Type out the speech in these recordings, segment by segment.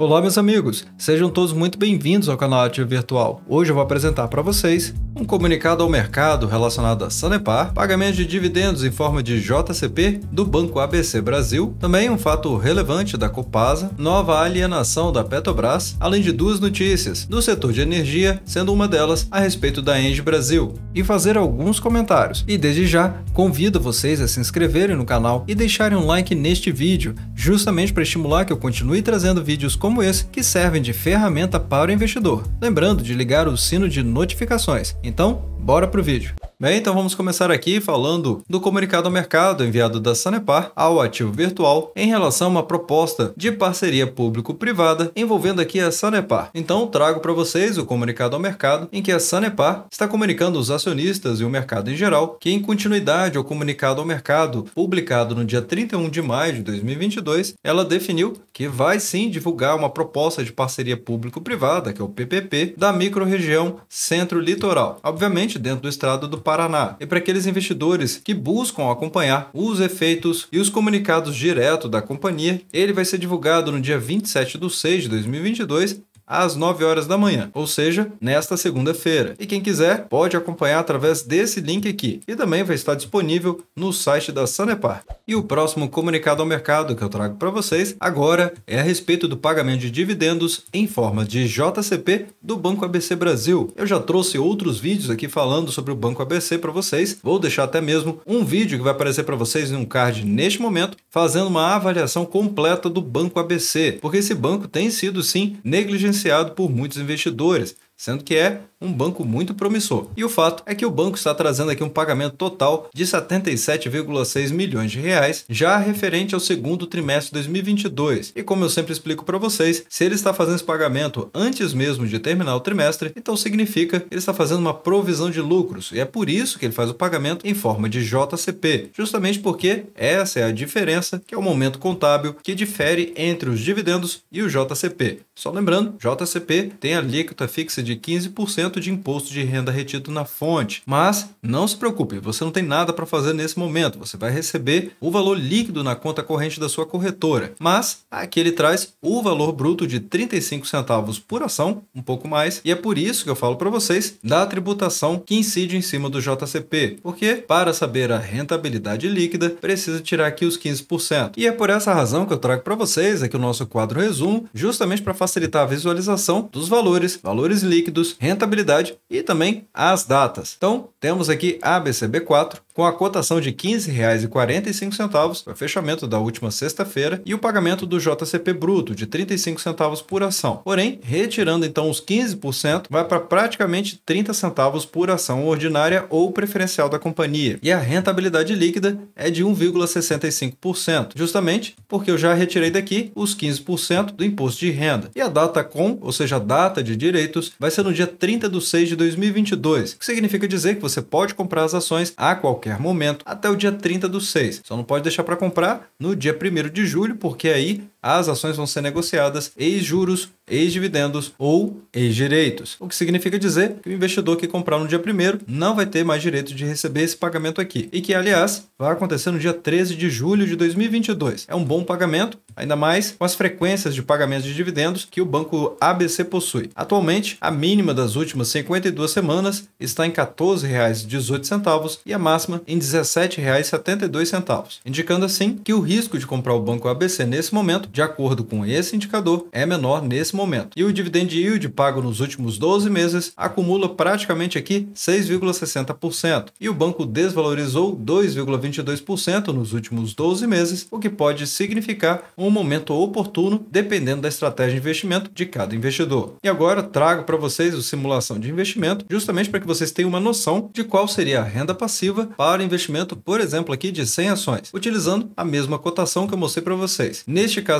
Olá, meus amigos, sejam todos muito bem-vindos ao canal Ativo Virtual. Hoje eu vou apresentar para vocês um comunicado ao mercado relacionado à Sanepar, pagamento de dividendos em forma de JCP do Banco ABC Brasil, também um fato relevante da Copasa, nova alienação da Petrobras, além de duas notícias do setor de energia, sendo uma delas a respeito da Engie Brasil, e fazer alguns comentários. E desde já, convido vocês a se inscreverem no canal e deixarem um like neste vídeo, justamente para estimular que eu continue trazendo vídeos como como esse que servem de ferramenta para o investidor, lembrando de ligar o sino de notificações. Então, bora pro vídeo. Bem, então vamos começar aqui falando do comunicado ao mercado enviado da Sanepar ao ativo virtual em relação a uma proposta de parceria público-privada envolvendo aqui a Sanepar. Então trago para vocês o comunicado ao mercado em que a Sanepar está comunicando os acionistas e o mercado em geral que, em continuidade ao comunicado ao mercado publicado no dia 31 de maio de 2022, ela definiu que vai sim divulgar uma proposta de parceria público-privada, que é o PPP, da microrregião Centro-Litoral, obviamente dentro do estado do Paraná e para aqueles investidores que buscam acompanhar os efeitos e os comunicados direto da companhia, ele vai ser divulgado no dia 27 de 6 de 2022 às 9 horas da manhã, ou seja, nesta segunda-feira. E quem quiser pode acompanhar através desse link aqui, e também vai estar disponível no site da Sanepar. E o próximo comunicado ao mercado que eu trago para vocês agora é a respeito do pagamento de dividendos em forma de JCP do Banco ABC Brasil. Eu já trouxe outros vídeos aqui falando sobre o Banco ABC para vocês. Vou deixar até mesmo um vídeo que vai aparecer para vocês em um card neste momento, fazendo uma avaliação completa do Banco ABC, porque esse banco tem sido sim negligenciado por muitos investidores, sendo que é um banco muito promissor. E o fato é que o banco está trazendo aqui um pagamento total de 77,6 milhões de reais, já referente ao segundo trimestre de 2022. E como eu sempre explico para vocês, se ele está fazendo esse pagamento antes mesmo de terminar o trimestre, então significa que ele está fazendo uma provisão de lucros, e é por isso que ele faz o pagamento em forma de JCP, justamente porque essa é a diferença, que é o momento contábil que difere entre os dividendos e o JCP. Só lembrando, JCP tem a alíquota fixa de de 15% de imposto de renda retido na fonte. Mas não se preocupe, você não tem nada para fazer nesse momento, você vai receber o valor líquido na conta corrente da sua corretora. Mas aqui ele traz o valor bruto de 35 centavos por ação, um pouco mais, e é por isso que eu falo para vocês da tributação que incide em cima do JCP, porque para saber a rentabilidade líquida precisa tirar aqui os 15%. E é por essa razão que eu trago para vocês aqui o nosso quadro resumo, justamente para facilitar a visualização dos valores, valores líquidos líquidos, rentabilidade e também as datas. Então, temos aqui a BCB4 com a cotação de R$ 15,45 para fechamento da última sexta-feira e o pagamento do JCP bruto de 35 centavos por ação. Porém, retirando então os 15%, vai para praticamente 30 centavos por ação ordinária ou preferencial da companhia. E a rentabilidade líquida é de 1,65%, justamente porque eu já retirei daqui os 15% do imposto de renda. E a data com, ou seja, a data de direitos, vai ser no dia 30 de 6 de 2022, o que significa dizer que você pode comprar as ações a qualquer momento até o dia 30 do 6. Só não pode deixar para comprar no dia 1 de julho, porque aí as ações vão ser negociadas ex-juros, ex-dividendos ou ex-direitos. O que significa dizer que o investidor que comprar no dia 1 não vai ter mais direito de receber esse pagamento aqui. E que, aliás, vai acontecer no dia 13 de julho de 2022. É um bom pagamento, ainda mais com as frequências de pagamento de dividendos que o banco ABC possui. Atualmente, a mínima das últimas 52 semanas está em R$ 14,18 e a máxima em R$ 17,72, indicando assim que o risco de comprar o banco ABC nesse momento de acordo com esse indicador, é menor nesse momento. E o dividend yield pago nos últimos 12 meses acumula praticamente aqui 6,60%. E o banco desvalorizou 2,22% nos últimos 12 meses, o que pode significar um momento oportuno dependendo da estratégia de investimento de cada investidor. E agora trago para vocês o simulação de investimento, justamente para que vocês tenham uma noção de qual seria a renda passiva para investimento, por exemplo, aqui de 100 ações, utilizando a mesma cotação que eu mostrei para vocês. Neste caso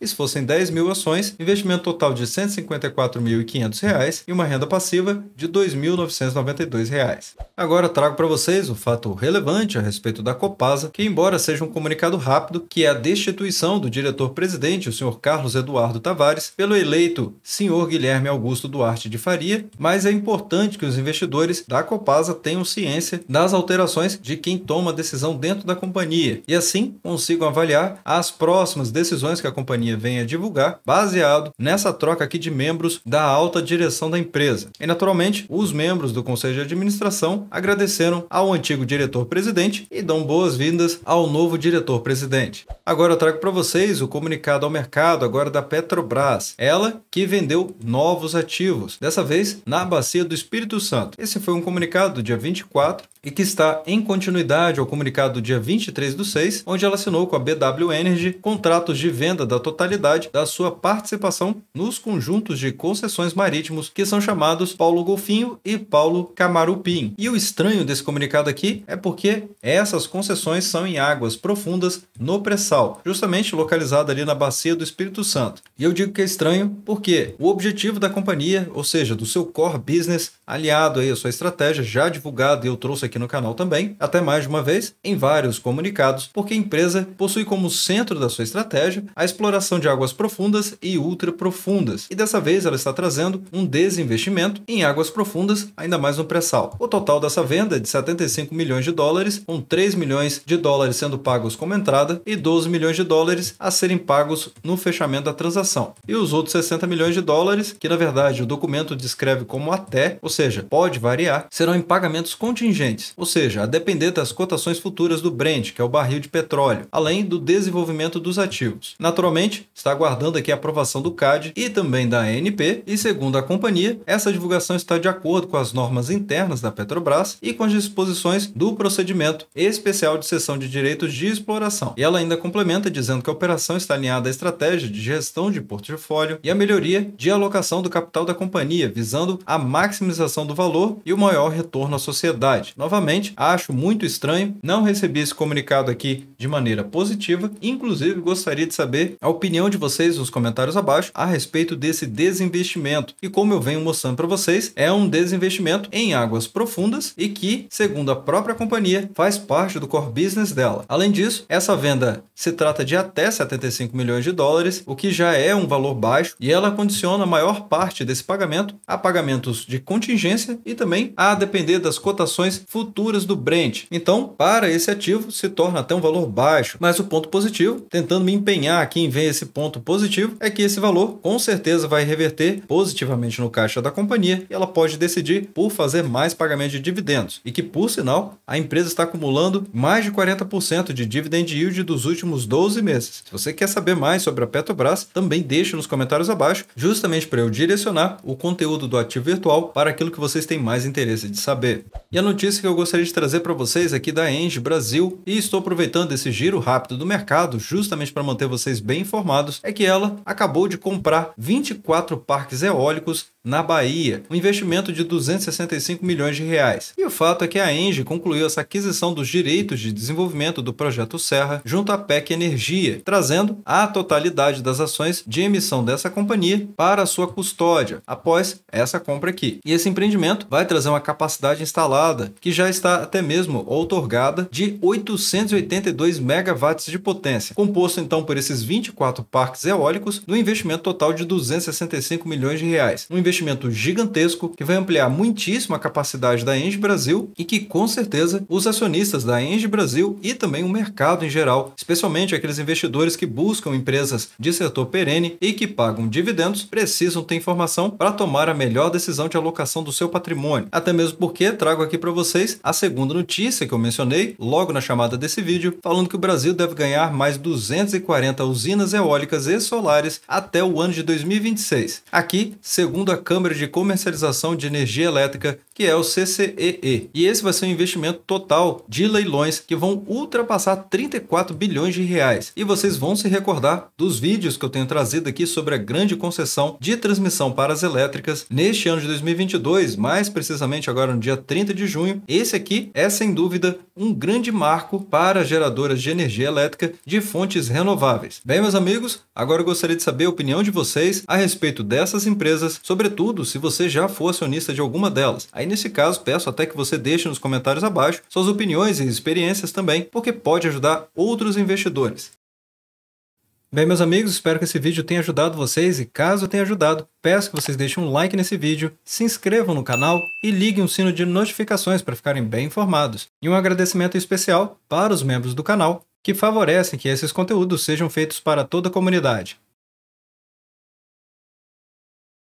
E se fossem 10 mil ações, investimento total de R$ 154.500 e uma renda passiva de R$ 2.992. Agora trago para vocês um fato relevante a respeito da Copasa, que embora seja um comunicado rápido, que é a destituição do diretor-presidente, o senhor Carlos Eduardo Tavares, pelo eleito senhor Guilherme Augusto Duarte de Faria, mas é importante que os investidores da Copasa tenham ciência das alterações de quem toma a decisão dentro da companhia e assim consigam avaliar as próximas decisões que a companhia companhia venha divulgar, baseado nessa troca aqui de membros da alta direção da empresa. E naturalmente, os membros do conselho de administração agradeceram ao antigo diretor-presidente e dão boas-vindas ao novo diretor-presidente. Agora eu trago para vocês o comunicado ao mercado agora da Petrobras, ela que vendeu novos ativos, dessa vez na bacia do Espírito Santo. Esse foi um comunicado do dia 24 e que está em continuidade ao comunicado do dia 23 do 6, onde ela assinou com a BW Energy contratos de venda da totalidade da sua participação nos conjuntos de concessões marítimos que são chamados Paulo Golfinho e Paulo Camarupim. E o estranho desse comunicado aqui é porque essas concessões são em águas profundas no pré-sal, justamente localizada ali na bacia do Espírito Santo. E eu digo que é estranho porque o objetivo da companhia, ou seja, do seu core business, aliado aí à sua estratégia já divulgada e eu trouxe aqui no canal também, até mais de uma vez, em vários comunicados, porque a empresa possui como centro da sua estratégia a exploração de águas profundas e ultra profundas. E dessa vez ela está trazendo um desinvestimento em águas profundas, ainda mais no pré-sal. O total dessa venda é de 75 milhões de dólares, com 3 milhões de dólares sendo pagos como entrada e 12 milhões de dólares a serem pagos no fechamento da transação. E os outros 60 milhões de dólares, que na verdade o documento descreve como até, ou seja, seja, pode variar, serão em pagamentos contingentes, ou seja, a depender das cotações futuras do Brent, que é o barril de petróleo, além do desenvolvimento dos ativos. Naturalmente, está aguardando aqui a aprovação do CAD e também da ANP, e segundo a companhia, essa divulgação está de acordo com as normas internas da Petrobras e com as disposições do procedimento especial de cessão de direitos de exploração. E ela ainda complementa dizendo que a operação está alinhada à estratégia de gestão de portfólio e à melhoria de alocação do capital da companhia, visando a maximização valorização do valor e o maior retorno à sociedade. Novamente, acho muito estranho, não recebi esse comunicado aqui de maneira positiva, inclusive gostaria de saber a opinião de vocês nos comentários abaixo a respeito desse desinvestimento. E como eu venho mostrando para vocês, é um desinvestimento em águas profundas e que, segundo a própria companhia, faz parte do core business dela. Além disso, essa venda se trata de até 75 milhões de dólares, o que já é um valor baixo, e ela condiciona a maior parte desse pagamento a pagamentos de contingência contingência e também a depender das cotações futuras do Brent. Então, para esse ativo, se torna até um valor baixo. Mas o ponto positivo, tentando me empenhar aqui em ver esse ponto positivo, é que esse valor com certeza vai reverter positivamente no caixa da companhia e ela pode decidir por fazer mais pagamento de dividendos. E que, por sinal, a empresa está acumulando mais de 40% de dividend yield dos últimos 12 meses. Se você quer saber mais sobre a Petrobras, também deixe nos comentários abaixo, justamente para eu direcionar o conteúdo do ativo virtual para aquilo que vocês têm mais interesse de saber. E a notícia que eu gostaria de trazer para vocês aqui da Enge Brasil, e estou aproveitando esse giro rápido do mercado, justamente para manter vocês bem informados, é que ela acabou de comprar 24 parques eólicos na Bahia, um investimento de 265 milhões de reais. E o fato é que a Enge concluiu essa aquisição dos direitos de desenvolvimento do projeto Serra junto à PEC Energia, trazendo a totalidade das ações de emissão dessa companhia para sua custódia após essa compra aqui. E esse empreendimento vai trazer uma capacidade instalada instalada, que já está até mesmo outorgada de 882 megawatts de potência, composto então por esses 24 parques eólicos, no investimento total de 265 milhões de reais. Um investimento gigantesco que vai ampliar muitíssimo a capacidade da Engie Brasil e que com certeza os acionistas da Engie Brasil e também o mercado em geral, especialmente aqueles investidores que buscam empresas de setor perene e que pagam dividendos, precisam ter informação para tomar a melhor decisão de alocação do seu patrimônio. Até mesmo porque trago aqui aqui para vocês a segunda notícia que eu mencionei logo na chamada desse vídeo, falando que o Brasil deve ganhar mais 240 usinas eólicas e solares até o ano de 2026. Aqui, segundo a Câmara de Comercialização de Energia Elétrica, que é o CCEE. E esse vai ser um investimento total de leilões que vão ultrapassar 34 bilhões de reais. E vocês vão se recordar dos vídeos que eu tenho trazido aqui sobre a grande concessão de transmissão para as elétricas neste ano de 2022, mais precisamente agora no dia 30 de de junho, esse aqui é sem dúvida um grande marco para geradoras de energia elétrica de fontes renováveis. Bem, meus amigos, agora eu gostaria de saber a opinião de vocês a respeito dessas empresas, sobretudo se você já for acionista de alguma delas. Aí nesse caso, peço até que você deixe nos comentários abaixo suas opiniões e experiências também, porque pode ajudar outros investidores. Bem, meus amigos, espero que esse vídeo tenha ajudado vocês e caso tenha ajudado, peço que vocês deixem um like nesse vídeo, se inscrevam no canal e liguem o sino de notificações para ficarem bem informados. E um agradecimento especial para os membros do canal que favorecem que esses conteúdos sejam feitos para toda a comunidade.